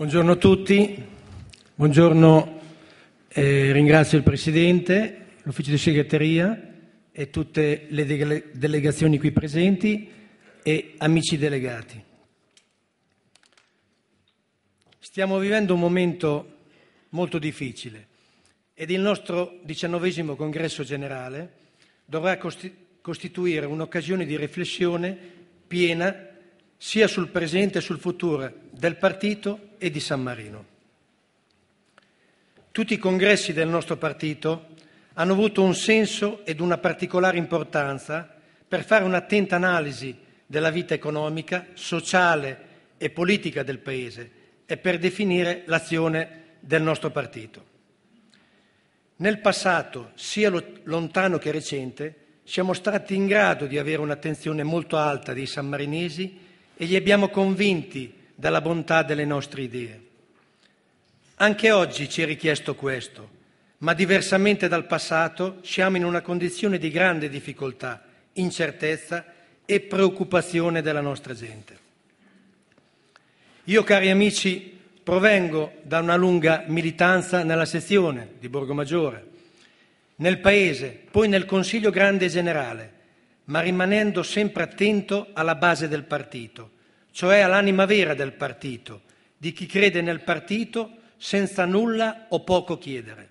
Buongiorno a tutti, buongiorno, eh, ringrazio il Presidente, l'Ufficio di Segreteria e tutte le de- delegazioni qui presenti e amici delegati. Stiamo vivendo un momento molto difficile ed il nostro diciannovesimo congresso generale dovrà costi- costituire un'occasione di riflessione piena sia sul presente e sul futuro del partito e di San Marino. Tutti i congressi del nostro partito hanno avuto un senso ed una particolare importanza per fare un'attenta analisi della vita economica, sociale e politica del Paese e per definire l'azione del nostro partito. Nel passato, sia lontano che recente, siamo stati in grado di avere un'attenzione molto alta dei sammarinesi e li abbiamo convinti dalla bontà delle nostre idee. Anche oggi ci è richiesto questo, ma diversamente dal passato siamo in una condizione di grande difficoltà, incertezza e preoccupazione della nostra gente. Io, cari amici, provengo da una lunga militanza nella sezione di Borgo Maggiore, nel Paese, poi nel Consiglio Grande Generale ma rimanendo sempre attento alla base del partito, cioè all'anima vera del partito, di chi crede nel partito senza nulla o poco chiedere.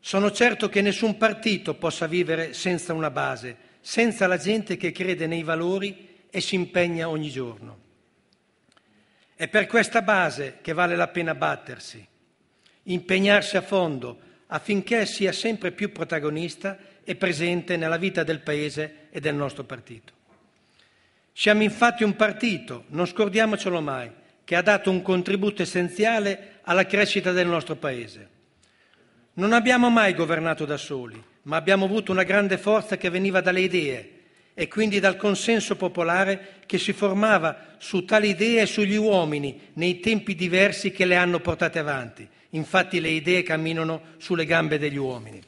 Sono certo che nessun partito possa vivere senza una base, senza la gente che crede nei valori e si impegna ogni giorno. È per questa base che vale la pena battersi, impegnarsi a fondo affinché sia sempre più protagonista e presente nella vita del Paese e del nostro partito. Siamo infatti un partito, non scordiamocelo mai, che ha dato un contributo essenziale alla crescita del nostro Paese. Non abbiamo mai governato da soli, ma abbiamo avuto una grande forza che veniva dalle idee e quindi dal consenso popolare che si formava su tali idee e sugli uomini nei tempi diversi che le hanno portate avanti, Infatti le idee camminano sulle gambe degli uomini.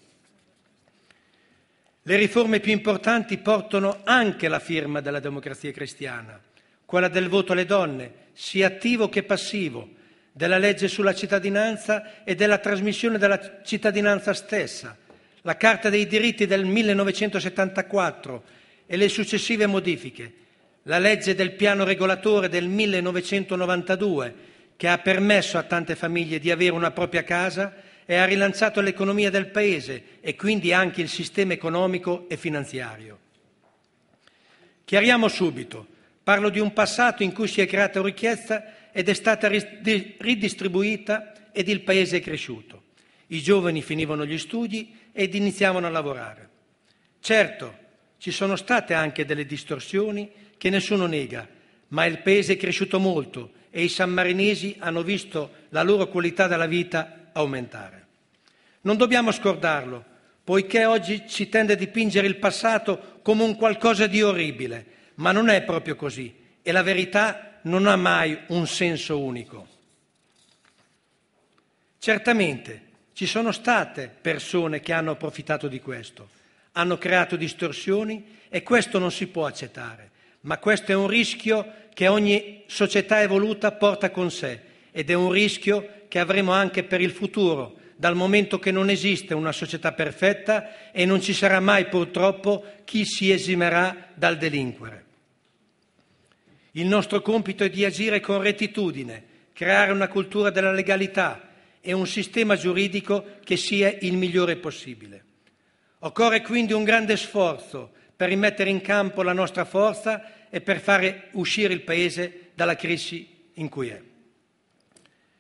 Le riforme più importanti portano anche la firma della democrazia cristiana, quella del voto alle donne, sia attivo che passivo, della legge sulla cittadinanza e della trasmissione della cittadinanza stessa, la Carta dei diritti del 1974 e le successive modifiche, la legge del piano regolatore del 1992 che ha permesso a tante famiglie di avere una propria casa e ha rilanciato l'economia del Paese e quindi anche il sistema economico e finanziario. Chiariamo subito, parlo di un passato in cui si è creata ricchezza ed è stata ridistribuita ed il Paese è cresciuto. I giovani finivano gli studi ed iniziavano a lavorare. Certo, ci sono state anche delle distorsioni che nessuno nega, ma il Paese è cresciuto molto e i sammarinesi hanno visto la loro qualità della vita aumentare. Non dobbiamo scordarlo, poiché oggi si tende a dipingere il passato come un qualcosa di orribile, ma non è proprio così e la verità non ha mai un senso unico. Certamente ci sono state persone che hanno approfittato di questo, hanno creato distorsioni e questo non si può accettare, ma questo è un rischio che ogni società evoluta porta con sé ed è un rischio che avremo anche per il futuro, dal momento che non esiste una società perfetta e non ci sarà mai purtroppo chi si esimerà dal delinquere. Il nostro compito è di agire con rettitudine, creare una cultura della legalità e un sistema giuridico che sia il migliore possibile. Occorre quindi un grande sforzo per rimettere in campo la nostra forza e per fare uscire il Paese dalla crisi in cui è.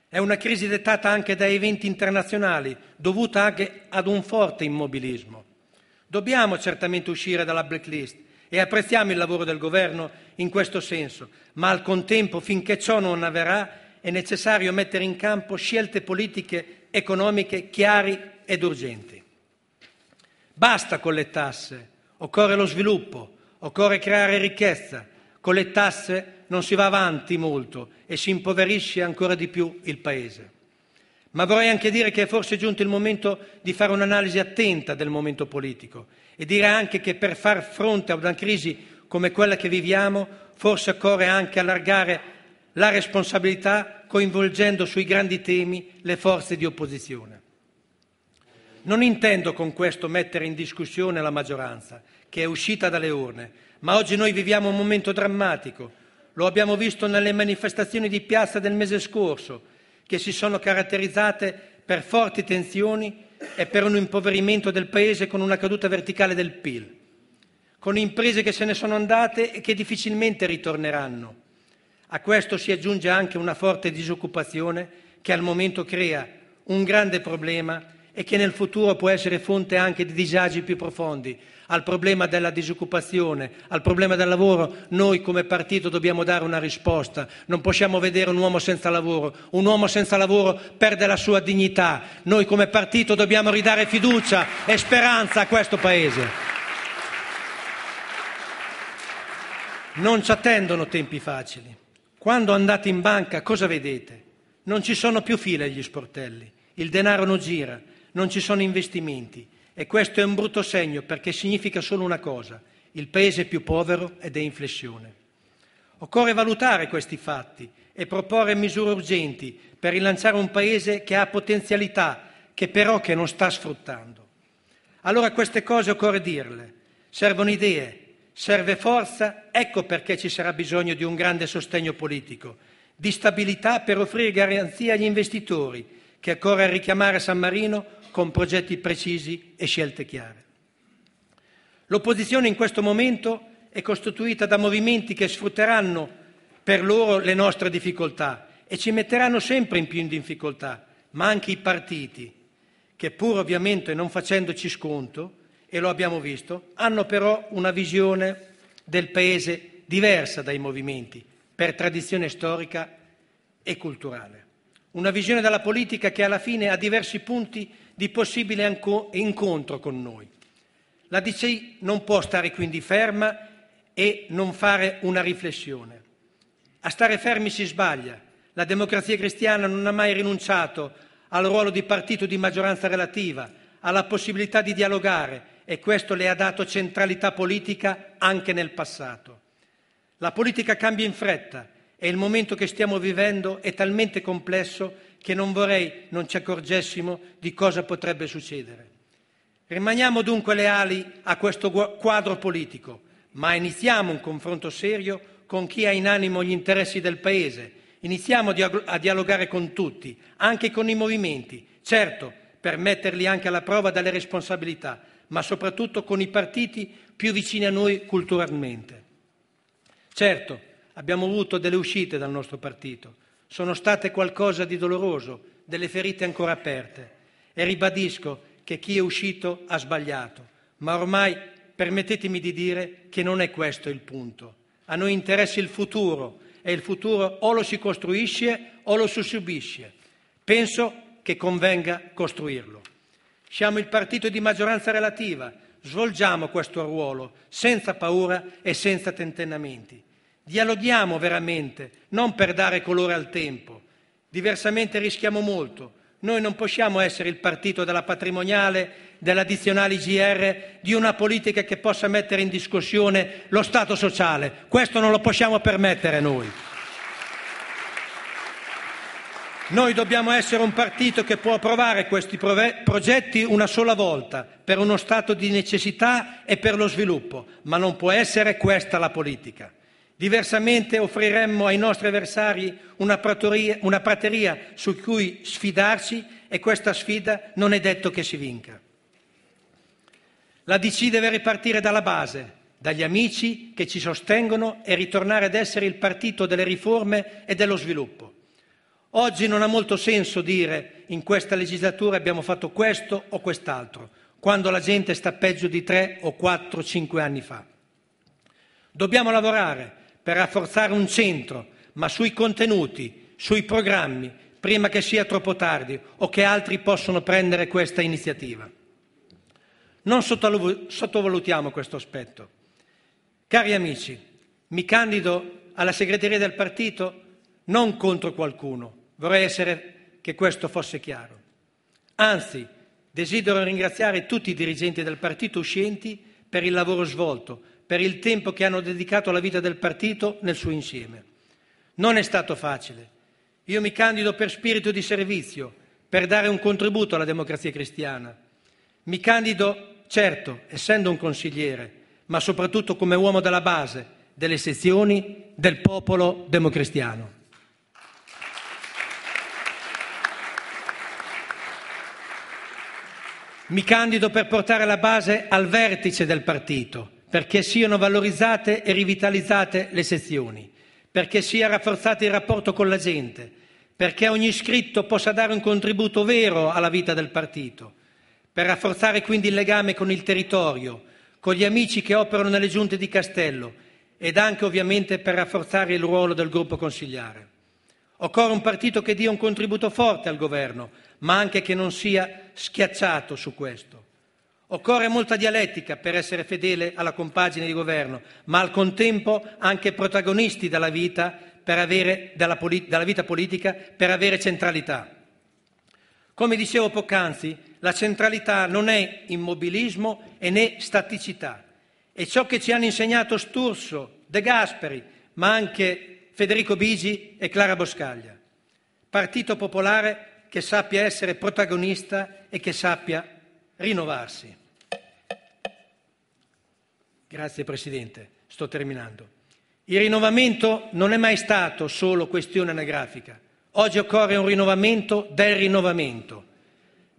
È una crisi dettata anche da eventi internazionali, dovuta anche ad un forte immobilismo. Dobbiamo certamente uscire dalla blacklist e apprezziamo il lavoro del Governo in questo senso, ma al contempo, finché ciò non avverrà, è necessario mettere in campo scelte politiche economiche chiari ed urgenti. Basta con le tasse, occorre lo sviluppo, Occorre creare ricchezza. Con le tasse non si va avanti molto e si impoverisce ancora di più il Paese. Ma vorrei anche dire che è forse giunto il momento di fare un'analisi attenta del momento politico e dire anche che per far fronte a una crisi come quella che viviamo, forse occorre anche allargare la responsabilità coinvolgendo sui grandi temi le forze di opposizione. Non intendo con questo mettere in discussione la maggioranza, che è uscita dalle urne, ma oggi noi viviamo un momento drammatico. Lo abbiamo visto nelle manifestazioni di piazza del mese scorso, che si sono caratterizzate per forti tensioni e per un impoverimento del Paese con una caduta verticale del PIL, con imprese che se ne sono andate e che difficilmente ritorneranno. A questo si aggiunge anche una forte disoccupazione che al momento crea un grande problema e che nel futuro può essere fonte anche di disagi più profondi. Al problema della disoccupazione, al problema del lavoro, noi come partito dobbiamo dare una risposta. Non possiamo vedere un uomo senza lavoro. Un uomo senza lavoro perde la sua dignità. Noi come partito dobbiamo ridare fiducia e speranza a questo Paese. Non ci attendono tempi facili. Quando andate in banca cosa vedete? Non ci sono più file agli sportelli, il denaro non gira, non ci sono investimenti e questo è un brutto segno perché significa solo una cosa, il Paese è più povero ed è in flessione. Occorre valutare questi fatti e proporre misure urgenti per rilanciare un Paese che ha potenzialità, che però che non sta sfruttando. Allora queste cose occorre dirle, servono idee, serve forza, ecco perché ci sarà bisogno di un grande sostegno politico, di stabilità per offrire garanzie agli investitori che occorre richiamare a San Marino con progetti precisi e scelte chiare. L'opposizione in questo momento è costituita da movimenti che sfrutteranno per loro le nostre difficoltà e ci metteranno sempre in più in difficoltà, ma anche i partiti, che pur ovviamente non facendoci sconto, e lo abbiamo visto, hanno però una visione del Paese diversa dai movimenti, per tradizione storica e culturale. Una visione della politica che alla fine a diversi punti di possibile incontro con noi. La DC non può stare quindi ferma e non fare una riflessione. A stare fermi si sbaglia. La democrazia cristiana non ha mai rinunciato al ruolo di partito di maggioranza relativa, alla possibilità di dialogare e questo le ha dato centralità politica anche nel passato. La politica cambia in fretta e il momento che stiamo vivendo è talmente complesso che non vorrei non ci accorgessimo di cosa potrebbe succedere. Rimaniamo dunque leali a questo quadro politico, ma iniziamo un confronto serio con chi ha in animo gli interessi del Paese. Iniziamo a dialogare con tutti, anche con i movimenti, certo, per metterli anche alla prova dalle responsabilità, ma soprattutto con i partiti più vicini a noi culturalmente. Certo, abbiamo avuto delle uscite dal nostro partito, sono state qualcosa di doloroso, delle ferite ancora aperte e ribadisco che chi è uscito ha sbagliato, ma ormai permettetemi di dire che non è questo il punto. A noi interessa il futuro e il futuro o lo si costruisce o lo si subisce. Penso che convenga costruirlo. Siamo il partito di maggioranza relativa, svolgiamo questo ruolo senza paura e senza tentennamenti. Dialoghiamo veramente, non per dare colore al tempo. Diversamente rischiamo molto. Noi non possiamo essere il partito della patrimoniale, della dizionale IGR, di una politica che possa mettere in discussione lo Stato sociale. Questo non lo possiamo permettere noi. Noi dobbiamo essere un partito che può approvare questi progetti una sola volta per uno stato di necessità e per lo sviluppo, ma non può essere questa la politica. Diversamente offriremmo ai nostri avversari una prateria, una prateria su cui sfidarci e questa sfida non è detto che si vinca. La DC deve ripartire dalla base, dagli amici che ci sostengono e ritornare ad essere il partito delle riforme e dello sviluppo. Oggi non ha molto senso dire in questa legislatura abbiamo fatto questo o quest'altro, quando la gente sta peggio di tre o quattro o cinque anni fa. Dobbiamo lavorare per rafforzare un centro, ma sui contenuti, sui programmi, prima che sia troppo tardi o che altri possano prendere questa iniziativa. Non sottovalutiamo questo aspetto. Cari amici, mi candido alla segreteria del partito non contro qualcuno, vorrei essere che questo fosse chiaro. Anzi, desidero ringraziare tutti i dirigenti del partito uscenti per il lavoro svolto, per il tempo che hanno dedicato alla vita del partito nel suo insieme. Non è stato facile. Io mi candido per spirito di servizio, per dare un contributo alla democrazia cristiana. Mi candido, certo, essendo un consigliere, ma soprattutto come uomo della base, delle sezioni, del popolo democristiano. Mi candido per portare la base al vertice del partito perché siano valorizzate e rivitalizzate le sezioni, perché sia rafforzato il rapporto con la gente, perché ogni iscritto possa dare un contributo vero alla vita del partito, per rafforzare quindi il legame con il territorio, con gli amici che operano nelle giunte di Castello ed anche ovviamente per rafforzare il ruolo del gruppo consigliare. Occorre un partito che dia un contributo forte al governo, ma anche che non sia schiacciato su questo. Occorre molta dialettica per essere fedele alla compagine di governo, ma al contempo anche protagonisti dalla vita, avere, della, polit- della vita politica per avere centralità. Come dicevo poc'anzi, la centralità non è immobilismo e né staticità. È ciò che ci hanno insegnato Sturzo, De Gasperi, ma anche Federico Bigi e Clara Boscaglia. Partito popolare che sappia essere protagonista e che sappia rinnovarsi. Grazie Presidente, sto terminando. Il rinnovamento non è mai stato solo questione anagrafica. Oggi occorre un rinnovamento del rinnovamento.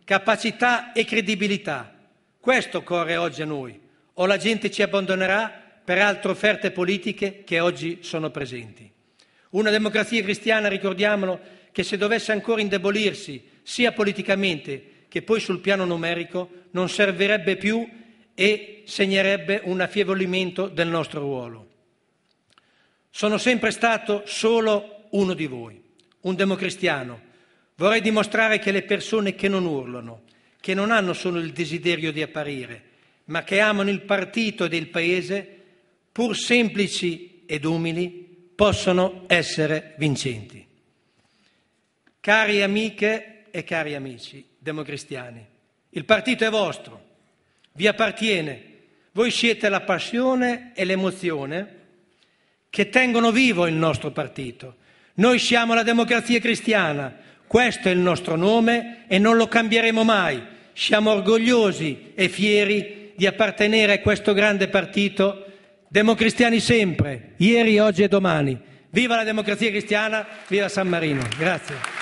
Capacità e credibilità. Questo occorre oggi a noi. O la gente ci abbandonerà per altre offerte politiche che oggi sono presenti. Una democrazia cristiana, ricordiamolo, che se dovesse ancora indebolirsi, sia politicamente che poi sul piano numerico, non servirebbe più e segnerebbe un affievolimento del nostro ruolo. Sono sempre stato solo uno di voi, un democristiano. Vorrei dimostrare che le persone che non urlano, che non hanno solo il desiderio di apparire, ma che amano il partito ed il paese, pur semplici ed umili, possono essere vincenti. Cari amiche e cari amici democristiani, il partito è vostro vi appartiene. Voi siete la passione e l'emozione che tengono vivo il nostro partito. Noi siamo la democrazia cristiana, questo è il nostro nome e non lo cambieremo mai. Siamo orgogliosi e fieri di appartenere a questo grande partito, democristiani sempre, ieri, oggi e domani. Viva la democrazia cristiana, viva San Marino. Grazie.